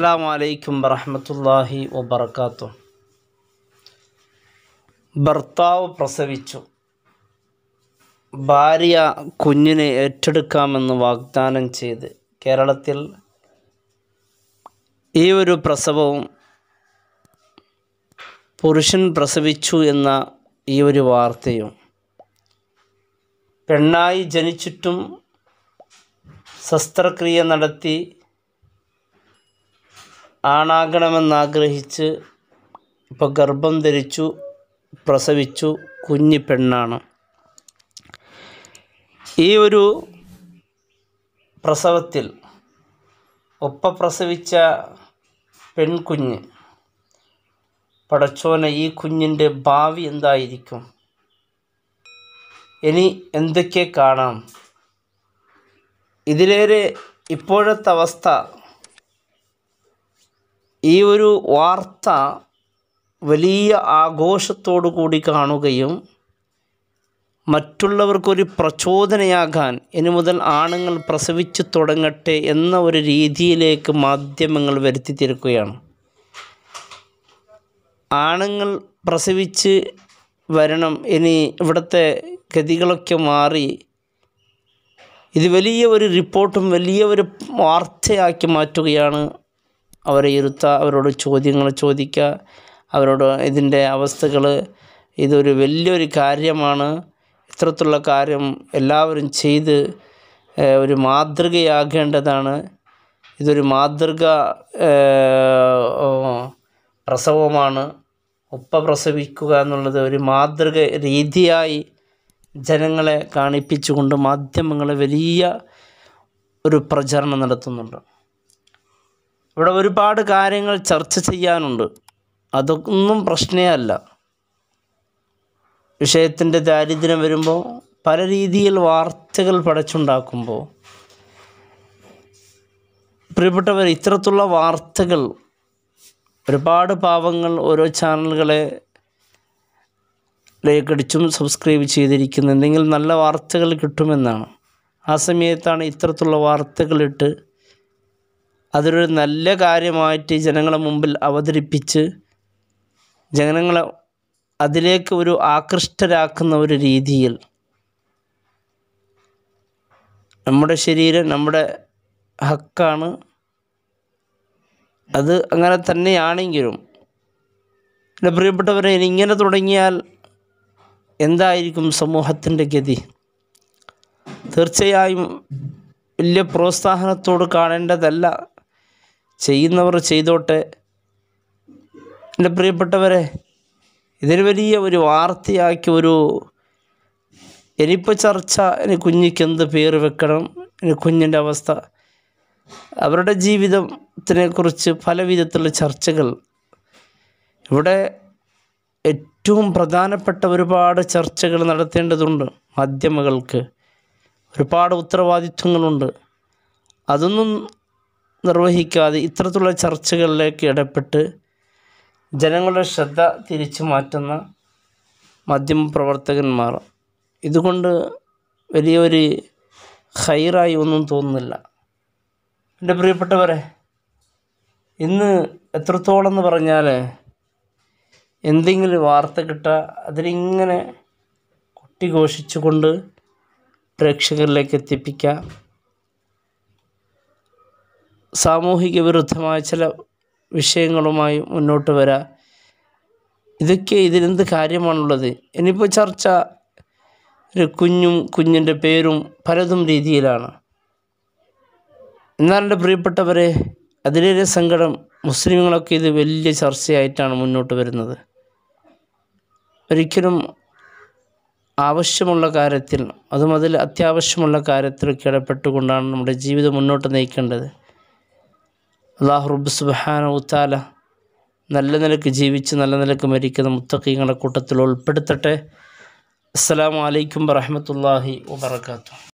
അസ്സാം വലൈക്കും വറഹമത്തല്ലാഹി വബർക്കാത്തു ഭർത്താവ് പ്രസവിച്ചു ഭാര്യ കുഞ്ഞിനെ ഏറ്റെടുക്കാമെന്ന് വാഗ്ദാനം ചെയ്ത് കേരളത്തിൽ ഈ ഒരു പ്രസവവും പുരുഷൻ പ്രസവിച്ചു എന്ന ഈ ഒരു വാർത്തയും പെണ്ണായി ജനിച്ചിട്ടും ശസ്ത്രക്രിയ നടത്തി ആണാകണമെന്നാഗ്രഹിച്ച് ഇപ്പോൾ ഗർഭം ധരിച്ചു പ്രസവിച്ചു കുഞ്ഞി പെണ്ണാണ് ഈ ഒരു പ്രസവത്തിൽ ഒപ്പ പ്രസവിച്ച പെൺകുഞ്ഞ് പടച്ചോനെ ഈ കുഞ്ഞിൻ്റെ ഭാവി എന്തായിരിക്കും ഇനി എന്തൊക്കെ കാണാം ഇതിലേറെ ഇപ്പോഴത്തെ അവസ്ഥ ഈ ഒരു വാർത്ത വലിയ ആഘോഷത്തോടു കൂടി കാണുകയും മറ്റുള്ളവർക്കൊരു പ്രചോദനയാകാൻ ഇനി മുതൽ ആണുങ്ങൾ പ്രസവിച്ചു തുടങ്ങട്ടെ എന്ന ഒരു രീതിയിലേക്ക് മാധ്യമങ്ങൾ വരുത്തിത്തീർക്കുകയാണ് ആണുങ്ങൾ പ്രസവിച്ച് വരണം ഇനി ഇവിടുത്തെ ഗതികളൊക്കെ മാറി ഇത് വലിയ ഒരു റിപ്പോർട്ടും വലിയ ഒരു വാർത്തയാക്കി മാറ്റുകയാണ് അവരെ ഇരുത്താം അവരോട് ചോദ്യങ്ങൾ ചോദിക്കുക അവരോട് ഇതിൻ്റെ അവസ്ഥകൾ ഇതൊരു വലിയൊരു കാര്യമാണ് ഇത്തരത്തിലുള്ള കാര്യം എല്ലാവരും ചെയ്ത് ഒരു മാതൃകയാകേണ്ടതാണ് ഇതൊരു മാതൃക പ്രസവമാണ് ഉപ്പ പ്രസവിക്കുക എന്നുള്ളത് ഒരു മാതൃക രീതിയായി ജനങ്ങളെ കാണിപ്പിച്ചുകൊണ്ട് മാധ്യമങ്ങൾ വലിയ ഒരു പ്രചരണം നടത്തുന്നുണ്ട് ഇവിടെ ഒരുപാട് കാര്യങ്ങൾ ചർച്ച ചെയ്യാനുണ്ട് അതൊന്നും പ്രശ്നമേ അല്ല വിഷയത്തിൻ്റെ ദാരിദ്ര്യം വരുമ്പോൾ പല രീതിയിൽ വാർത്തകൾ പടച്ചുണ്ടാക്കുമ്പോൾ പ്രിയപ്പെട്ടവർ ഇത്തരത്തിലുള്ള വാർത്തകൾ ഒരുപാട് പാവങ്ങൾ ഓരോ ചാനലുകളെ ലേക്കടിച്ചും സബ്സ്ക്രൈബ് എന്തെങ്കിലും നല്ല വാർത്തകൾ കിട്ടുമെന്നാണ് ആ സമയത്താണ് ഇത്തരത്തിലുള്ള വാർത്തകളിട്ട് അതൊരു നല്ല കാര്യമായിട്ട് ജനങ്ങളെ മുമ്പിൽ അവതരിപ്പിച്ച് ജനങ്ങളെ അതിലേക്ക് ഒരു ആകൃഷ്ടരാക്കുന്ന ഒരു രീതിയിൽ നമ്മുടെ ശരീരം നമ്മുടെ ഹക്കാണ് അത് അങ്ങനെ തന്നെയാണെങ്കിലും എൻ്റെ പ്രിയപ്പെട്ടവരെ ഇങ്ങനെ തുടങ്ങിയാൽ എന്തായിരിക്കും സമൂഹത്തിൻ്റെ ഗതി തീർച്ചയായും വലിയ പ്രോത്സാഹനത്തോട് കാണേണ്ടതല്ല ചെയ്യുന്നവർ ചെയ്തോട്ടെ എൻ്റെ പ്രിയപ്പെട്ടവരെ ഇതൊരു വലിയ ഒരു വാർത്തയാക്കി ഒരു എനിപ്പോൾ ചർച്ച ഇനി കുഞ്ഞിക്ക് എന്ത് പേര് വെക്കണം ഇനി കുഞ്ഞിൻ്റെ അവസ്ഥ അവരുടെ ജീവിതത്തിനെക്കുറിച്ച് പല വിധത്തിലുള്ള ചർച്ചകൾ ഇവിടെ ഏറ്റവും പ്രധാനപ്പെട്ട ഒരുപാട് ചർച്ചകൾ നടത്തേണ്ടതുണ്ട് മാധ്യമങ്ങൾക്ക് ഒരുപാട് ഉത്തരവാദിത്വങ്ങളുണ്ട് അതൊന്നും നിർവഹിക്കാതെ ഇത്തരത്തിലുള്ള ചർച്ചകളിലേക്ക് ഇടപെട്ട് ജനങ്ങളുടെ ശ്രദ്ധ തിരിച്ചു മാറ്റുന്ന മാധ്യമപ്രവർത്തകന്മാർ ഇതുകൊണ്ട് വലിയൊരു ഹൈറായി ഒന്നും തോന്നുന്നില്ല എൻ്റെ പ്രിയപ്പെട്ടവരെ ഇന്ന് എത്രത്തോളം എന്ന് പറഞ്ഞാൽ എന്തെങ്കിലും വാർത്ത കിട്ടുക കുട്ടി കൊട്ടിഘോഷിച്ചുകൊണ്ട് പ്രേക്ഷകരിലേക്ക് എത്തിപ്പിക്കുക സാമൂഹിക വിരുദ്ധമായ ചില വിഷയങ്ങളുമായി മുന്നോട്ട് വരാം ഇതൊക്കെ ഇതിനെന്ത് കാര്യമാണുള്ളത് ഇനിയിപ്പോൾ ചർച്ച ഒരു കുഞ്ഞും കുഞ്ഞിൻ്റെ പേരും പലതും രീതിയിലാണ് എന്നാൽ എൻ്റെ പ്രിയപ്പെട്ടവരെ അതിലേറെ സങ്കടം മുസ്ലിങ്ങളൊക്കെ ഇത് വലിയ ചർച്ചയായിട്ടാണ് മുന്നോട്ട് വരുന്നത് ഒരിക്കലും ആവശ്യമുള്ള കാര്യത്തിൽ അതും അതിൽ അത്യാവശ്യമുള്ള കാര്യത്തിൽ ഇടപെട്ടുകൊണ്ടാണ് നമ്മുടെ ജീവിതം മുന്നോട്ട് നയിക്കേണ്ടത് അള്ളാഹു റബ്ബ് സുബാനവുത്താല നല്ല നിലക്ക് ജീവിച്ച് നല്ല നിലക്ക് മരിക്കുന്ന മുത്തക്കീങ്ങളുടെ കൂട്ടത്തിൽ ഉൾപ്പെടുത്തട്ടെ അസ്സാം വലൈക്കും വറഹമത്തല്ലാഹി വാബർക്കാത്തു